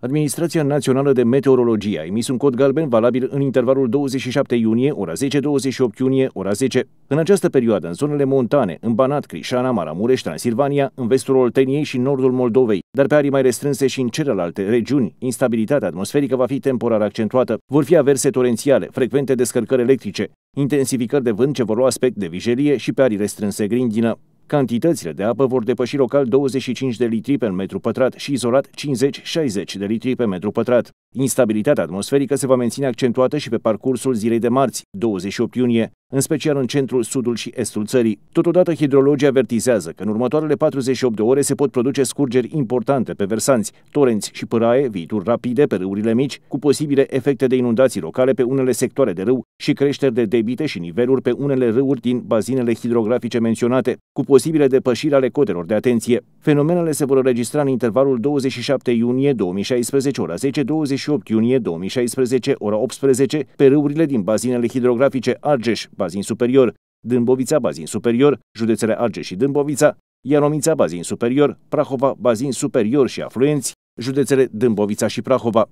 Administrația Națională de Meteorologie a emis un cod galben valabil în intervalul 27 iunie, ora 10-28 iunie, ora 10. În această perioadă, în zonele montane, în Banat, Crișana, Maramureș, Transilvania, în vestul Olteniei și nordul Moldovei, dar pe arii mai restrânse și în celelalte regiuni, instabilitatea atmosferică va fi temporar accentuată. Vor fi averse torențiale, frecvente descărcări electrice, intensificări de vânt ce vor lua aspect de vijelie și pe arii restrânse grindină. Cantitățile de apă vor depăși local 25 de litri pe metru pătrat și izolat 50-60 de litri pe metru pătrat. Instabilitatea atmosferică se va menține accentuată și pe parcursul zilei de marți, 28 iunie, în special în centrul, sudul și estul țării. Totodată, hidrologii avertizează că în următoarele 48 de ore se pot produce scurgeri importante pe versanți, torenți și păraie, viituri rapide pe râurile mici, cu posibile efecte de inundații locale pe unele sectoare de râu și creșteri de debite și niveluri pe unele râuri din bazinele hidrografice menționate, cu posibile depășiri ale cotelor de atenție. Fenomenele se vor înregistra în intervalul 27 iunie 2016, ora 10, 28 iunie 2016, ora 18, pe râurile din bazinele hidrografice Argeș, Bazin Superior, Dâmbovița Bazin Superior, județele Argeș și Dâmbovița, Ianomița, Bazin Superior, Prahova Bazin Superior și afluenți, județele Dâmbovița și Prahova.